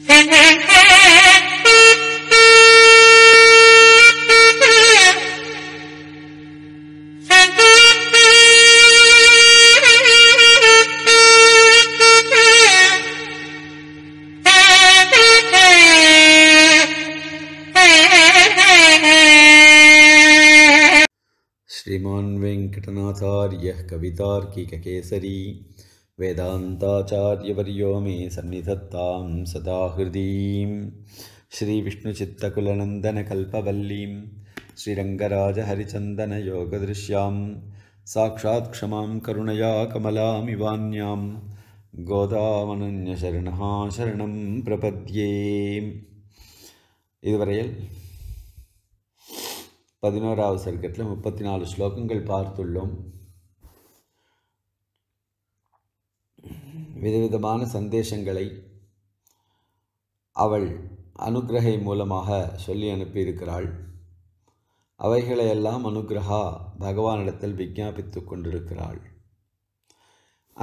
श्रीमान वेंकटनाथार्य कवितार्किक केसरी वेदान्ताचार्यवर्यो मे सन्निधत्तां सदा हृदीं श्रीविष्णुचित्तकुलनन्दनकल्पवल्लीं श्रीरङ्गराजहरिचन्दनयोगदृश्यां साक्षात् क्षमां करुणया कमलामिवान्यां கோதாமனன்யசரணா சரணம் பிரபத்யே இதுவரையில் பதினோராவது சர்க்கத்தில் முப்பத்தி நாலு ஸ்லோகங்கள் பார்த்துள்ளோம் விதவிதமான சந்தேஷங்களை அவள் அனுக்கிரகை மூலமாக சொல்லி அனுப்பியிருக்கிறாள் அவைகளையெல்லாம் அனுகிரகா பகவானிடத்தில் விஜாபித்து கொண்டிருக்கிறாள்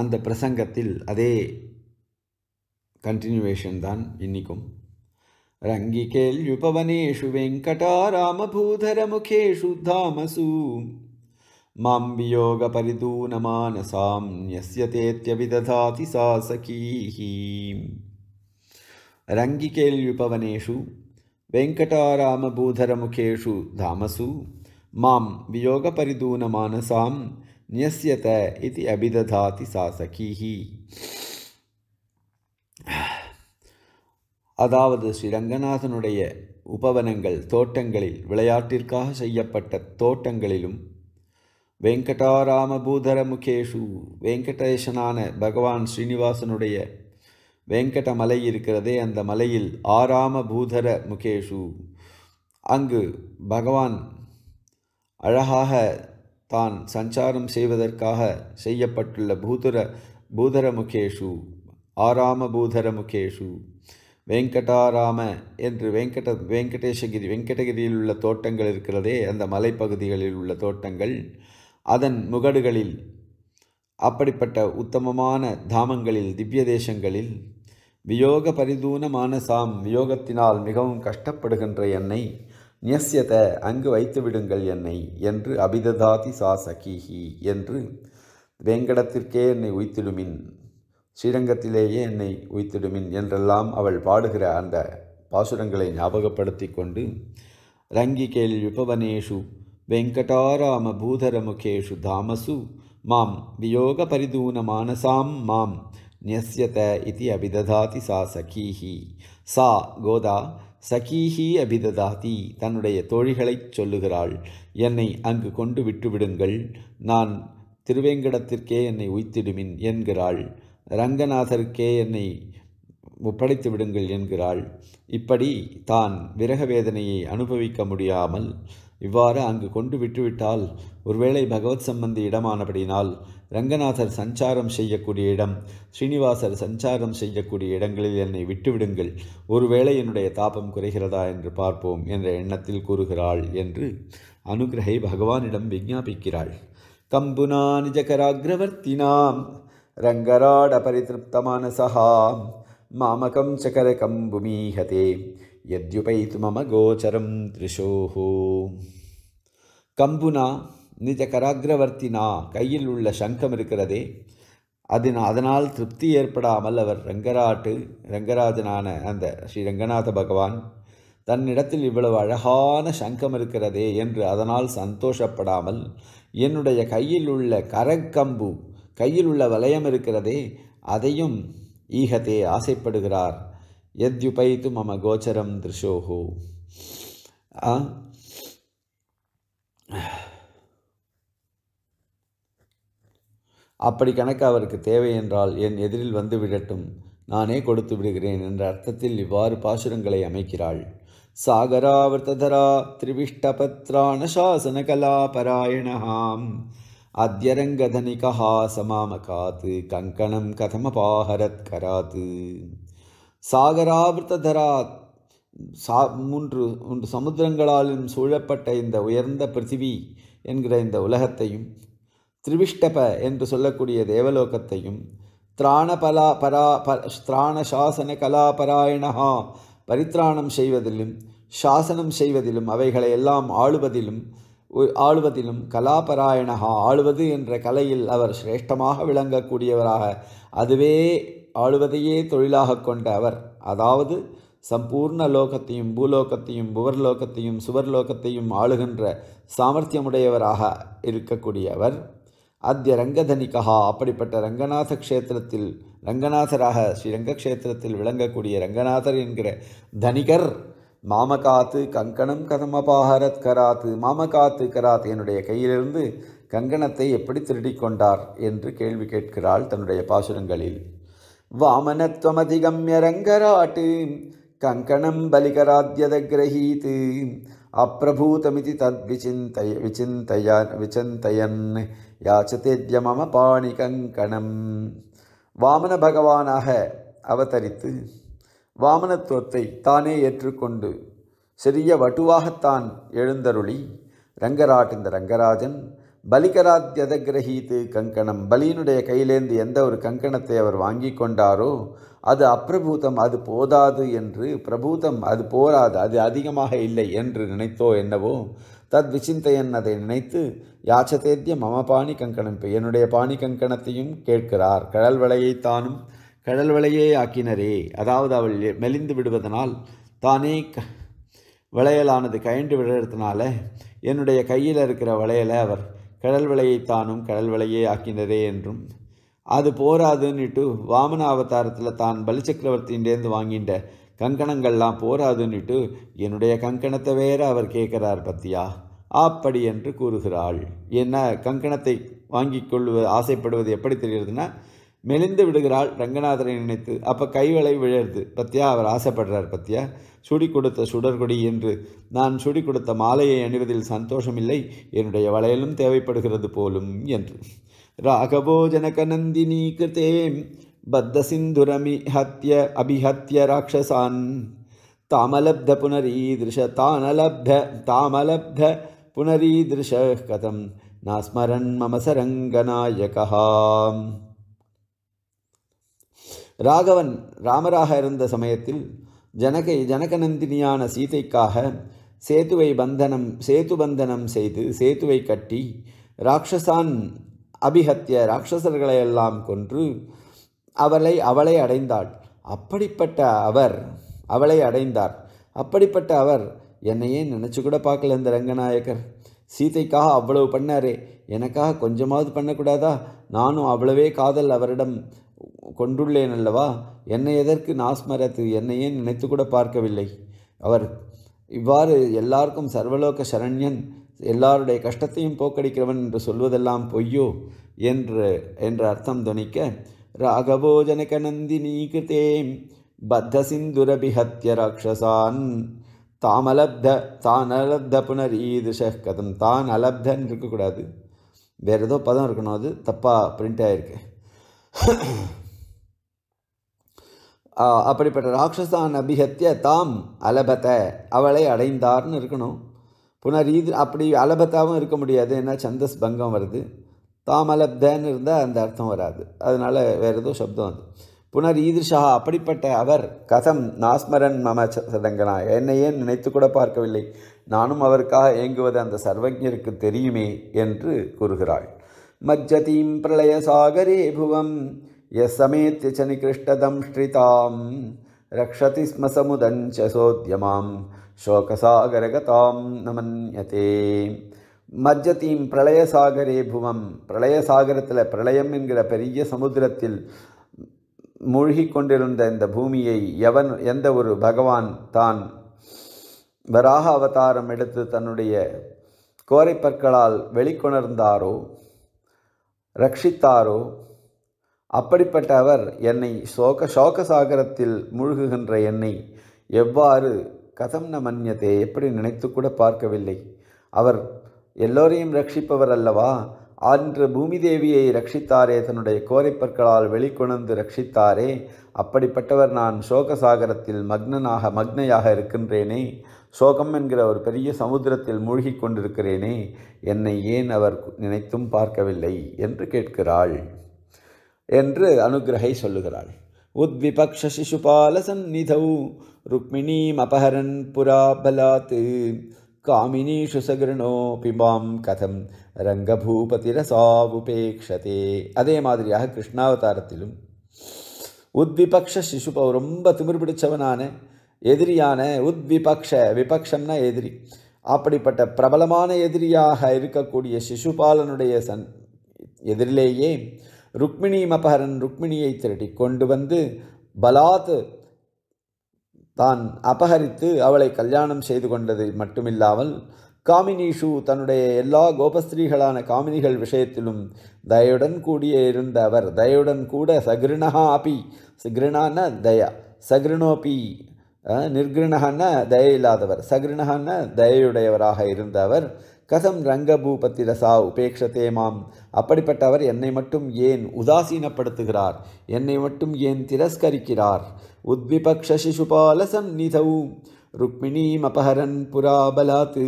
அந்த பிரசங்கத்தில் அதே கண்டினியூவேஷன் தான் இன்னிக்கும் இன்றைக்கும் ரங்கிகேல் யுபவனேஷு வெங்கடாராமபூதரமுகேஷு தாமசூ मां वियोगपरिदूनमानसां न्यस्यतेत्यभिदधाति सा सखीः रङ्गिकेल्युपवनेषु वेङ्कटारामभूधरमुखेषु धामसु मां वियोगपरिदूनमानसां न्यस्यत इति अभिदधाति सा सखीः அதாவது ஸ்ரீரங்கநாதனுடைய உபவனங்கள் தோட்டங்களில் விளையாட்டிற்காக செய்யப்பட்ட தோட்டங்களிலும் வெங்கடாராமபூதர முகேஷு வெங்கடேசனான பகவான் ஸ்ரீனிவாசனுடைய வெங்கட மலை இருக்கிறதே அந்த மலையில் ஆராம பூதர முகேஷு அங்கு பகவான் அழகாக தான் சஞ்சாரம் செய்வதற்காக செய்யப்பட்டுள்ள பூதர பூதர முகேஷு ஆராம பூதர முகேஷு வெங்கடாராம என்று வெங்கட வெங்கடேசகிரி வெங்கடகிரியில் உள்ள தோட்டங்கள் இருக்கிறதே அந்த மலைப்பகுதிகளில் உள்ள தோட்டங்கள் அதன் முகடுகளில் அப்படிப்பட்ட உத்தமமான தாமங்களில் திவ்ய தேசங்களில் வியோக பரிதூனமான சாம் வியோகத்தினால் மிகவும் கஷ்டப்படுகின்ற என்னை நியசியத அங்கு வைத்து விடுங்கள் என்னை என்று அபிததாதி சா சகிஹி என்று வேங்கடத்திற்கே என்னை உய்த்திடுமின் ஸ்ரீரங்கத்திலேயே என்னை உய்த்திடுமின் என்றெல்லாம் அவள் பாடுகிற அந்த பாசுரங்களை ஞாபகப்படுத்தி கொண்டு ரங்கி கேள் விபவனேஷு மாம் வியோக பரிதூன மானசாம் மாம் நியசியத இது அபிததாதி சா சகீஹி சா கோதா சகீஹி அபிததாதி தன்னுடைய தோழிகளைச் சொல்லுகிறாள் என்னை அங்கு கொண்டு விட்டுவிடுங்கள் நான் திருவேங்கடத்திற்கே என்னை உய்த்திடுமின் என்கிறாள் ரங்கநாதருக்கே என்னை ஒப்படைத்து விடுங்கள் என்கிறாள் இப்படி தான் விரக வேதனையை அனுபவிக்க முடியாமல் இவ்வாறு அங்கு கொண்டு விட்டுவிட்டால் ஒருவேளை பகவத் சம்பந்தி இடமானபடினால் ரங்கநாதர் சஞ்சாரம் செய்யக்கூடிய இடம் ஸ்ரீனிவாசர் சஞ்சாரம் செய்யக்கூடிய இடங்களில் என்னை விட்டுவிடுங்கள் ஒருவேளை என்னுடைய தாபம் குறைகிறதா என்று பார்ப்போம் என்ற எண்ணத்தில் கூறுகிறாள் என்று அனுகிரகை பகவானிடம் விஞ்ஞாபிக்கிறாள் கம்புனா நிஜகராகிரவர்த்தினாம் ரங்கராட பரிதிருப்தமான சகாம் மாமகம் சக்கர கம்புமீகதே எத்யுபைத்து மம கோச்சரம் त्रिशोः கம்புனா நிஜ கராகிரவர்த்தினா கையில் உள்ள சங்கம் இருக்கிறதே அதன் அதனால் திருப்தி ஏற்படாமல் அவர் ரங்கராட்டு ரங்கராஜனான அந்த ஸ்ரீ ரங்கநாத பகவான் தன்னிடத்தில் இவ்வளவு அழகான சங்கம் இருக்கிறதே என்று அதனால் சந்தோஷப்படாமல் என்னுடைய கையில் உள்ள கரக்கம்பு கையில் உள்ள வலயம் இருக்கிறதே அதையும் ஈகத்தே ஆசைப்படுகிறார் எத்யுபைத்து மம கோச்சரம் திருஷோஹு அப்படி கணக்கு அவருக்கு தேவை என்றால் என் எதிரில் வந்து விடட்டும் நானே கொடுத்து விடுகிறேன் என்ற அர்த்தத்தில் இவ்வாறு பாசுரங்களை அமைக்கிறாள் சாகராவர்த்ததரா திரிவிஷ்டபத்ரான சாசன கலாபராயணாம் அத்தியரங்கதனிகா சமாமகாத்து கங்கணம் கதமபாகரத் கராத்து சாகராவிரதராத் சா மூன்று மூன்று சமுத்திரங்களாலும் சூழப்பட்ட இந்த உயர்ந்த பிருத்திவி என்கிற இந்த உலகத்தையும் திரிவிஷ்டப என்று சொல்லக்கூடிய தேவலோகத்தையும் திராணபலா பரா ப திராண சாசன கலாபராயணகா பரித்ராணம் செய்வதிலும் சாசனம் செய்வதிலும் அவைகளை எல்லாம் ஆளுவதிலும் ஆளுவதிலும் கலாபராயணகா ஆளுவது என்ற கலையில் அவர் சிரேஷ்டமாக விளங்கக்கூடியவராக அதுவே ஆளுவதையே தொழிலாக கொண்ட அவர் அதாவது சம்பூர்ண லோகத்தையும் பூலோகத்தையும் புவர்லோகத்தையும் சுவர்லோகத்தையும் ஆளுகின்ற சாமர்த்தியமுடையவராக இருக்கக்கூடியவர் அத்திய ரங்கதனிகா அப்படிப்பட்ட ரங்கநாத க்ஷேத்திரத்தில் ரங்கநாதராக ஸ்ரீரங்க க்ஷேத்திரத்தில் விளங்கக்கூடிய ரங்கநாதர் என்கிற தனிகர் மாமகாத்து கங்கணம் கதமபாகரத் கராத்து மாமகாத்து கராத் என்னுடைய கையிலிருந்து கங்கணத்தை எப்படி திருடிக்கொண்டார் என்று கேள்வி கேட்கிறாள் தன்னுடைய பாசுரங்களில் வாமனத்வமதிகம்ய ரங்கராட்டு கங்கணம் கிரகீத்து அப்பிரபூதமிதி தத்விச்சிந்தய விசிந்தய விசிந்தய யாச்சதேத்ய மம பாணி கங்கணம் வாமன பகவானாக அவதரித்து வாமனத்துவத்தை தானே ஏற்றுக்கொண்டு சிறிய வட்டுவாகத்தான் எழுந்தருளி ரங்கராட் இந்த ரங்கராஜன் பலிகராத்யதகிரகீத்து கங்கணம் பலியினுடைய கையிலேந்து எந்த ஒரு கங்கணத்தை அவர் வாங்கி கொண்டாரோ அது அப்பிரபூதம் அது போதாது என்று பிரபூதம் அது போராது அது அதிகமாக இல்லை என்று நினைத்தோ என்னவோ தத் விசிந்தையன் அதை நினைத்து யாச்சதேத்திய மம பாணி கங்கணம் என்னுடைய பாணி கங்கணத்தையும் கேட்கிறார் கடல் வளையைத்தானும் தானும் கடல் வலையே ஆக்கினரே அதாவது அவள் மெலிந்து விடுவதனால் தானே க வளையலானது கயண்டு விடுறதுனால என்னுடைய கையில் இருக்கிற வளையலை அவர் கடல் விலையை தானும் கடல் விலையே ஆக்கினதே என்றும் அது போராதுன்னுட்டு வாமன அவதாரத்தில் தான் பலிச்சக்கரவர்த்தியிலேருந்து வாங்கின்ற கங்கணங்கள்லாம் போராதுன்னுட்டு என்னுடைய கங்கணத்தை வேற அவர் கேட்குறார் பத்தியா அப்படி என்று கூறுகிறாள் என்ன கங்கணத்தை வாங்கி கொள்வது ஆசைப்படுவது எப்படி தெரிகிறதுனா மெலிந்து விடுகிறாள் ரங்கநாதனை நினைத்து அப்போ கைவளை விழருது பத்தியா அவர் ஆசைப்படுறார் பத்தியா சுடி கொடுத்த சுடர்கொடி என்று நான் சுடி கொடுத்த மாலையை அணிவதில் சந்தோஷமில்லை என்னுடைய வளையலும் தேவைப்படுகிறது போலும் என்று கிருத்தேம் பத்த சிந்துரமி ஹத்ய அபிஹத்ய ராட்சசான் தாமலப்த புனரீதிருஷ தானலப்த தாமலப்த புனரீதிருஷ கதம் நாஸ்மரன் மம ராகவன் ராமராக இருந்த சமயத்தில் ஜனகை ஜனகநந்தினியான சீதைக்காக சேத்துவை பந்தனம் சேத்து பந்தனம் செய்து சேத்துவை கட்டி ராட்சசான் அபிஹத்திய ராட்சசர்களையெல்லாம் கொன்று அவளை அவளை அடைந்தாள் அப்படிப்பட்ட அவர் அவளை அடைந்தார் அப்படிப்பட்ட அவர் என்னையே நினச்சி கூட பார்க்கல இந்த ரங்கநாயகர் சீதைக்காக அவ்வளவு பண்ணாரே எனக்காக கொஞ்சமாவது பண்ணக்கூடாதா நானும் அவ்வளவே காதல் அவரிடம் கொண்டுள்ளேன் அல்லவா என்னை எதற்கு நாஸ்மரத்து என்னையே நினைத்து கூட பார்க்கவில்லை அவர் இவ்வாறு எல்லாருக்கும் சர்வலோக சரண்யன் எல்லாருடைய கஷ்டத்தையும் போக்கடிக்கிறவன் என்று சொல்வதெல்லாம் பொய்யோ என்று என்ற அர்த்தம் துணிக்க ராகபோஜனக நந்தினி கிருதேம் பத்த சிந்துரபிஹத்ய ராட்சசான் தாம் அலப்த தான் அலப்த புனரீதுஷ கதம் தான் அலப்தன்னு இருக்கக்கூடாது வேறு ஏதோ பதம் இருக்கணும் அது தப்பாக பிரிண்ட் ஆகிருக்கு அப்படிப்பட்ட ராட்சசான் அபிஹத்திய தாம் அலபத்த அவளை அடைந்தார்னு இருக்கணும் புனர் இது அப்படி அலபத்தாவும் இருக்க முடியாது ஏன்னா சந்தஸ் பங்கம் வருது தாம் அலப்தன்னு இருந்தால் அந்த அர்த்தம் வராது அதனால் வேறு ஏதோ சப்தம் அது புனர் ஈதிர்ஷா அப்படிப்பட்ட அவர் கதம் நாஸ்மரன் மம சதங்கனா என்னை ஏன் நினைத்து கூட பார்க்கவில்லை நானும் அவருக்காக ஏங்குவது அந்த சர்வஜருக்கு தெரியுமே என்று கூறுகிறாள் மஜ்ஜதீம் பிரளய சாகரே புவம் यः समेत्य च निकृष्टदंश्रितां रक्षति स्म समुदं च सोद्यमां நமன்யதே மஜ்ஜதீம் பிரளயசாகரே புவம் பிரளயசாகரத்தில் பிரளயம் என்கிற பெரிய சமுத்திரத்தில் மூழ்கி கொண்டிருந்த இந்த பூமியை எவன் எந்த ஒரு பகவான் தான் வராக அவதாரம் எடுத்து தன்னுடைய கோரைப்பற்களால் வெளிக்கொணர்ந்தாரோ ரட்சித்தாரோ அப்படிப்பட்ட அவர் என்னை சோக சோக சாகரத்தில் மூழ்குகின்ற என்னை எவ்வாறு கதம் ந எப்படி நினைத்து கூட பார்க்கவில்லை அவர் எல்லோரையும் ரட்சிப்பவர் அல்லவா அன்று பூமி தேவியை ரட்சித்தாரே தன்னுடைய கோரைப்பற்களால் வெளிக்கொணர்ந்து ரட்சித்தாரே அப்படிப்பட்டவர் நான் சோக சாகரத்தில் மக்னனாக மக்னையாக இருக்கின்றேனே சோகம் என்கிற ஒரு பெரிய சமுத்திரத்தில் மூழ்கி கொண்டிருக்கிறேனே என்னை ஏன் அவர் நினைத்தும் பார்க்கவில்லை என்று கேட்கிறாள் என்று அனுகிரகை சொல்லுகிறாள் உத்விபக்ஷ சிசுபால ருக்மிணி ருக்மிணீம் அபஹரன் புராபலாத் காமினி சுசகிருணோ பிமாம் கதம் ரங்கபூபதி ரங்கபூபதிரசாவுபேக்ஷதே அதே மாதிரியாக கிருஷ்ணாவதாரத்திலும் உத்விபக்ஷ சிசுபா ரொம்ப திமிர் பிடிச்சவனான எதிரியான உத்விபக்ஷ விபக்ஷம்னா எதிரி அப்படிப்பட்ட பிரபலமான எதிரியாக இருக்கக்கூடிய சிசுபாலனுடைய சன் எதிரிலேயே ருக்மிணி மபஹரன் ருக்மிணியை திருடி கொண்டு வந்து பலாத் தான் அபகரித்து அவளை கல்யாணம் செய்து கொண்டது மட்டுமில்லாமல் காமினிஷு தன்னுடைய எல்லா கோபஸ்திரீகளான காமினிகள் விஷயத்திலும் தயவுடன் கூடிய இருந்த அவர் தயவுடன் கூட சகிருணஹா அபி சகிருணான தயா சகிருணோபி நிர்கிருணகான தய இல்லாதவர் சகிருணகன்னா தயையுடையவராக இருந்த அவர் கதம் ரங்கபூபத்தி ரசா உபேக்ஷதே மாம் அப்படிப்பட்டவர் என்னை மட்டும் ஏன் உதாசீனப்படுத்துகிறார் என்னை மட்டும் ஏன் திரஸ்கரிக்கிறார் உத்விபக்ஷிசுபால சிசுபால சந்நிதவும் ருக்மிணீம் அபஹரன் புராபலாத்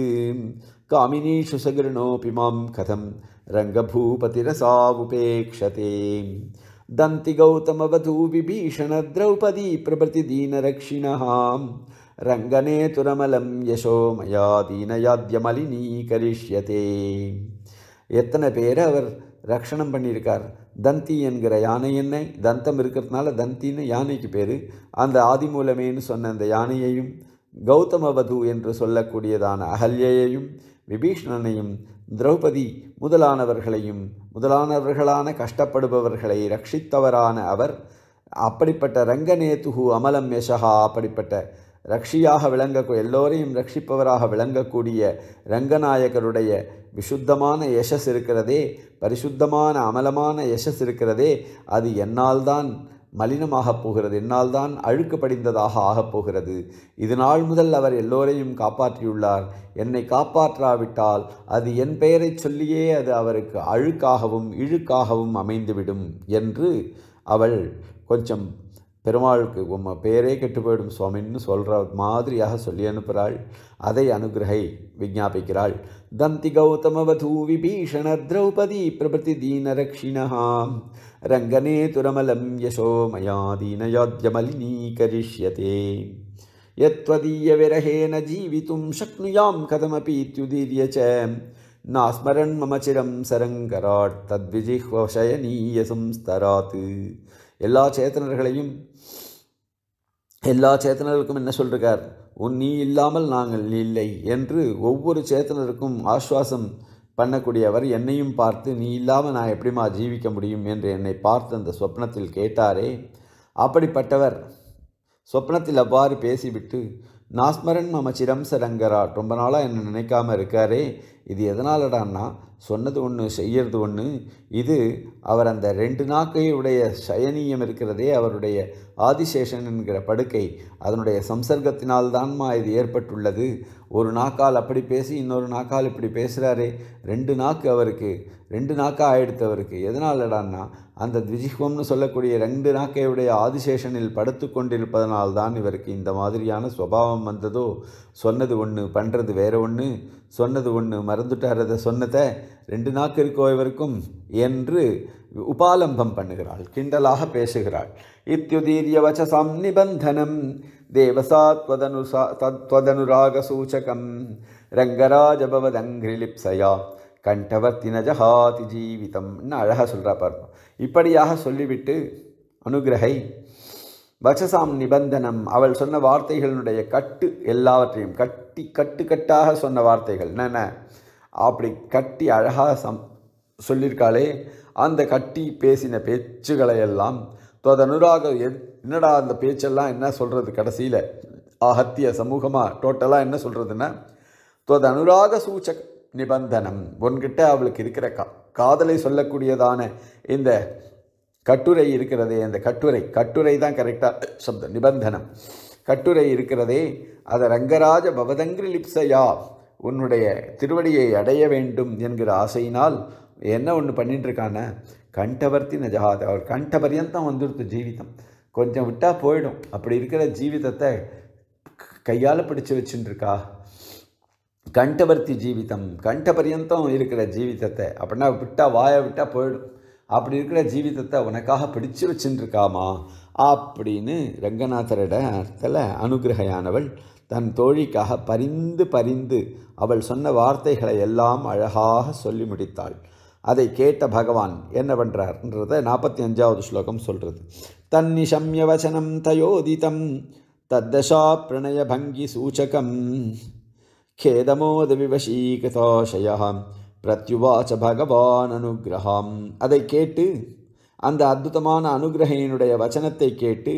காமினி சகிருணோபி மாம் கதம் ரங்கபூபதி ரசா உபேக்ஷதே திரௌபதி विभीषणद्रौपदी தீனரக்ஷிணாம் ரங்கனே யசோமயா யசோ மயாதீனயாத்யமலினீ கரிஷ்யதே எத்தனை பேரை அவர் ரக்ஷணம் பண்ணியிருக்கார் தந்தி என்கிற யானை எண்ணெய் தந்தம் இருக்கிறதுனால தந்தின்னு யானைக்கு பேர் அந்த ஆதிமூலமேன்னு சொன்ன அந்த யானையையும் கௌதமவது என்று சொல்லக்கூடியதான அகல்யையையும் விபீஷ்ணனையும் திரௌபதி முதலானவர்களையும் முதலானவர்களான கஷ்டப்படுபவர்களை ரட்சித்தவரான அவர் அப்படிப்பட்ட ரங்கநேத்துகு அமலம் யசகா அப்படிப்பட்ட ரக்ஷியாக விளங்க எல்லோரையும் ரட்சிப்பவராக விளங்கக்கூடிய ரங்கநாயகருடைய விசுத்தமான யசஸ் இருக்கிறதே பரிசுத்தமான அமலமான யசஸ் இருக்கிறதே அது என்னால் தான் மலினமாகப் போகிறது என்னால் தான் அழுக்கு படிந்ததாக ஆகப் போகிறது இது நாள் முதல் அவர் எல்லோரையும் காப்பாற்றியுள்ளார் என்னை காப்பாற்றாவிட்டால் அது என் பெயரை சொல்லியே அது அவருக்கு அழுக்காகவும் இழுக்காகவும் அமைந்துவிடும் என்று அவள் கொஞ்சம் பெருமாளுக்கு உம்ம பேரே கெட்டு போயிடும் சுவாமின்னு சொல்கிற மாதிரியாக சொல்லி அனுப்புகிறாள் அதை அனுகிரகை விஜாபிக்கிறாள் தந்தி கௌதமவது விபீஷண திரௌபதி பிரபதி தீனரக்ஷிணாம் ரங்கனே துரமலம் யசோ மயாதீனயாத்யமலினீ கரிஷ்யதே யத்வதீயவிரகேன ஜீவித்தும் சக்னுயாம் கதமபீத்யுதீரிய ச நாஸ்மரன் மம சரங்கராட் தத்விஜிஹ்வசயனீய சம்ஸ்தராத்து எல்லா சேத்தனர்களையும் எல்லா சேத்தனர்களுக்கும் என்ன சொல்கிறார் உன் நீ இல்லாமல் நாங்கள் இல்லை என்று ஒவ்வொரு சேத்தனருக்கும் ஆஸ்வாசம் பண்ணக்கூடியவர் என்னையும் பார்த்து நீ இல்லாமல் நான் எப்படிமா ஜீவிக்க முடியும் என்று என்னை பார்த்து அந்த சொப்னத்தில் கேட்டாரே அப்படிப்பட்டவர் சொப்னத்தில் அவ்வாறு பேசிவிட்டு நாஸ்மரன் மம சிரம் சரங்கரா ரொம்ப நாளாக என்னை நினைக்காமல் இருக்காரே இது எதனாலடான்னா சொன்னது ஒன்று செய்யறது ஒன்று இது அவர் அந்த ரெண்டு நாக்கையுடைய சயனியம் இருக்கிறதே அவருடைய ஆதிசேஷன் என்கிற படுக்கை அதனுடைய சம்சர்க்கத்தினால்தான்மா இது ஏற்பட்டுள்ளது ஒரு நாக்கால் அப்படி பேசி இன்னொரு நாக்கால் இப்படி பேசுகிறாரே ரெண்டு நாக்கு அவருக்கு ரெண்டு நாக்காக ஆயிடுத்து அவருக்கு எதனாலடான்னா அந்த திஜிஹம்னு சொல்லக்கூடிய ரெண்டு நாக்கையுடைய ஆதிசேஷனில் படுத்து கொண்டிருப்பதனால்தான் இவருக்கு இந்த மாதிரியான சுவாவம் வந்ததோ சொன்னது ஒன்று பண்ணுறது வேறு ஒன்று சொன்னது ஒன்று மறந்துட்டார் அதை சொன்னதை ரெண்டு நாக்கு இருக்கோ இவருக்கும் என்று உபாலம்பம் பண்ணுகிறாள் கிண்டலாக பேசுகிறாள் இத்தியுதீரிய வச்சசாம் நிபந்தனம் தேவசாத்வதனுசா தத்வதனுராக சூச்சகம் ரங்கராஜபவதங்கிரிலிப்சயா கண்டவர்த்தி நஜஹாதி ஜீவிதம்னு அழகாக சொல்கிறா பார்ப்போம் இப்படியாக சொல்லிவிட்டு அனுகிரகை வச்சசாம் நிபந்தனம் அவள் சொன்ன வார்த்தைகளினுடைய கட்டு எல்லாவற்றையும் கட் கட்டி கட்டு கட்டாக சொன்ன வார்த்தைகள் என்னென்ன அப்படி கட்டி அழகாக சம் சொல்லியிருக்காளே அந்த கட்டி பேசின பேச்சுகளை எல்லாம் ததனுராக என்னடா அந்த பேச்செல்லாம் என்ன சொல்கிறது கடைசியில் ஆஹத்திய சமூகமாக டோட்டலாக என்ன சொல்கிறதுன்னா தோது சூச்ச நிபந்தனம் உன்கிட்ட அவளுக்கு இருக்கிற கா காதலை சொல்லக்கூடியதான இந்த கட்டுரை இருக்கிறதே அந்த கட்டுரை கட்டுரை தான் கரெக்டாக சப்தம் நிபந்தனம் கட்டுரை இருக்கிறதே அது ரங்கராஜ பவதங்கிரி லிப்ஸையா உன்னுடைய திருவடியை அடைய வேண்டும் என்கிற ஆசையினால் என்ன ஒன்று பண்ணிட்டுருக்கான கண்டவர்த்தி நஜாத அவர் கண்டபரியந்தம் பரியந்தம் வந்துடுத்து ஜீவிதம் கொஞ்சம் விட்டால் போயிடும் அப்படி இருக்கிற ஜீவிதத்தை கையால் பிடிச்சி வச்சுட்டுருக்கா கண்டவர்த்தி ஜீவிதம் கண்டபரியந்தம் இருக்கிற ஜீவிதத்தை அப்படின்னா விட்டால் வாயை விட்டால் போயிடும் அப்படி இருக்கிற ஜீவிதத்தை உனக்காக பிடிச்சு வச்சுருக்காமா அப்படின்னு ரங்கநாதரிடத்தில் அனுகிரகையானவள் தன் தோழிக்காக பரிந்து பரிந்து அவள் சொன்ன வார்த்தைகளை எல்லாம் அழகாக சொல்லி முடித்தாள் அதை கேட்ட பகவான் என்ன பண்ணுறார்ன்றத நாற்பத்தி அஞ்சாவது ஸ்லோகம் சொல்கிறது தன்னிஷம்ய வச்சனம் தயோதிதம் தத்தசா பிரணய பங்கி சூச்சகம் கேதமோத விவசீகதோஷயம் பிரத்யுவாச்ச பகவான் அனுகிரகம் அதை கேட்டு அந்த அற்புதமான அனுகிரகையினுடைய வச்சனத்தை கேட்டு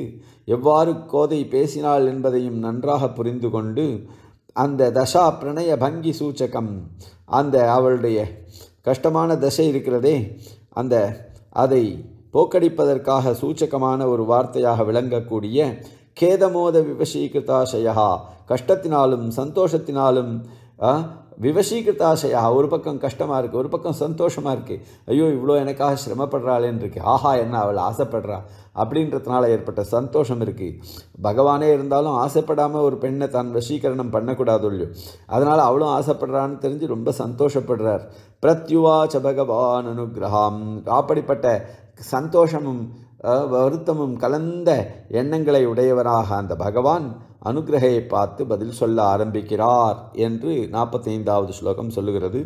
எவ்வாறு கோதை பேசினாள் என்பதையும் நன்றாக புரிந்து கொண்டு அந்த தசா பிரணய பங்கி சூச்சகம் அந்த அவளுடைய கஷ்டமான தசை இருக்கிறதே அந்த அதை போக்கடிப்பதற்காக சூச்சகமான ஒரு வார்த்தையாக விளங்கக்கூடிய கேதமோத விவசீகிருதாசயா கஷ்டத்தினாலும் சந்தோஷத்தினாலும் ஆசையாக ஒரு பக்கம் கஷ்டமாக இருக்குது ஒரு பக்கம் சந்தோஷமாக இருக்குது ஐயோ இவ்வளோ எனக்காக சிரமப்படுறாளேன்னு இருக்கு ஆஹா என்ன அவள் ஆசைப்படுறா அப்படின்றதுனால ஏற்பட்ட சந்தோஷம் இருக்குது பகவானே இருந்தாலும் ஆசைப்படாமல் ஒரு பெண்ணை தான் வசீகரணம் பண்ணக்கூடாது இல்லையோ அதனால் அவளும் ஆசைப்படுறான்னு தெரிஞ்சு ரொம்ப சந்தோஷப்படுறார் பிரத்யுவாச்ச பகவான் அனுகிரகம் அப்படிப்பட்ட சந்தோஷமும் வருத்தமும் கலந்த எண்ணங்களை உடையவராக அந்த பகவான் அனுகிரகையை பார்த்து பதில் சொல்ல ஆரம்பிக்கிறார் என்று நாற்பத்தைந்தாவது ஸ்லோகம் சொல்லுகிறது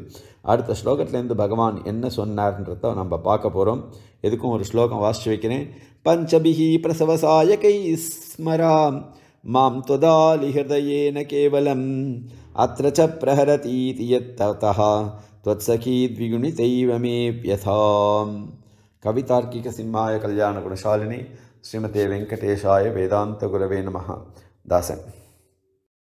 அடுத்த ஸ்லோகத்திலேருந்து பகவான் என்ன சொன்னார்ன்றத நம்ம பார்க்க போகிறோம் எதுக்கும் ஒரு ஸ்லோகம் வாசித்து வைக்கிறேன் பஞ்சபிகி பிரசவசாயகை ஸ்மராம் மாம் துவதாலிஹதயேன கேவலம் அத்திரச்ச ச பிரஹரதீதி யத்தா त्वत्सखी द्विगुणितैव కవితార్కిక సింహాయ కళ్యాణ గుణశాలిని శ్రీమతి వెంకటేశాయ వేదాంత గురవే నమ దాసన్